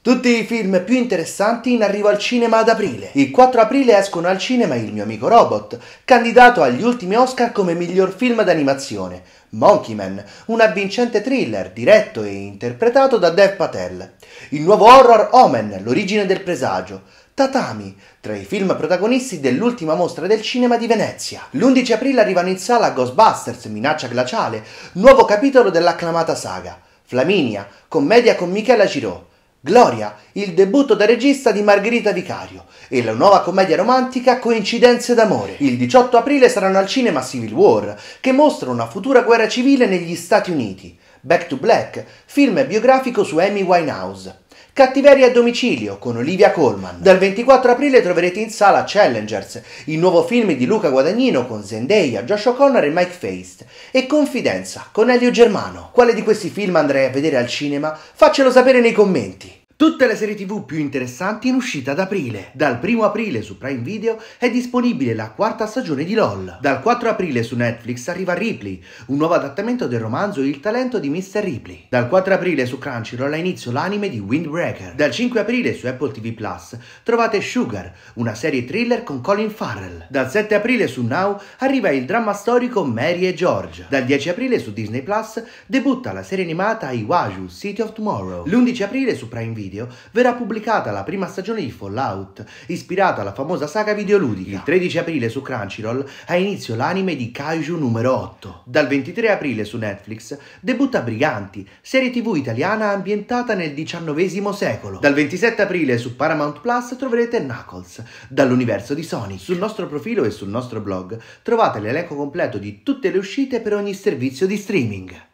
Tutti i film più interessanti in arrivo al cinema ad aprile. Il 4 aprile escono al cinema Il mio amico robot, candidato agli ultimi Oscar come miglior film d'animazione, Monkey Man, un avvincente thriller diretto e interpretato da Dev Patel. Il nuovo horror Omen, l'origine del presagio. Tatami, tra i film protagonisti dell'ultima mostra del cinema di Venezia. L'11 aprile arrivano in sala Ghostbusters, Minaccia glaciale, nuovo capitolo dell'acclamata saga. Flaminia, commedia con Michela Giraud. Gloria, il debutto da regista di Margherita Vicario e la nuova commedia romantica Coincidenze d'amore. Il 18 aprile saranno al cinema Civil War, che mostra una futura guerra civile negli Stati Uniti. Back to Black, film biografico su Amy Winehouse. Cattiveria a domicilio con Olivia Colman. Dal 24 aprile troverete in sala Challengers, il nuovo film di Luca Guadagnino con Zendaya, Josh O'Connor e Mike Feist, e Confidenza con Elio Germano. Quale di questi film andrai a vedere al cinema? Faccelo sapere nei commenti. Tutte le serie tv più interessanti in uscita ad aprile. Dal 1 aprile su Prime Video è disponibile la quarta stagione di LOL. Dal 4 aprile su Netflix arriva Ripley, un nuovo adattamento del romanzo Il talento di Mr. Ripley. Dal 4 aprile su Crunchyroll ha inizio l'anime di Windbreaker. Dal 5 aprile su Apple TV Plus trovate Sugar, una serie thriller con Colin Farrell. Dal 7 aprile su Now arriva il dramma storico Mary e George. Dal 10 aprile su Disney Plus debutta la serie animata Iwaju City of Tomorrow. L'11 aprile su Prime Video video verrà pubblicata la prima stagione di Fallout, ispirata alla famosa saga videoludica. Il 13 aprile su Crunchyroll ha inizio l'anime di Kaiju numero 8. Dal 23 aprile su Netflix debutta Briganti, serie tv italiana ambientata nel XIX secolo. Dal 27 aprile su Paramount Plus troverete Knuckles, dall'universo di Sonic. Sul nostro profilo e sul nostro blog trovate l'elenco completo di tutte le uscite per ogni servizio di streaming.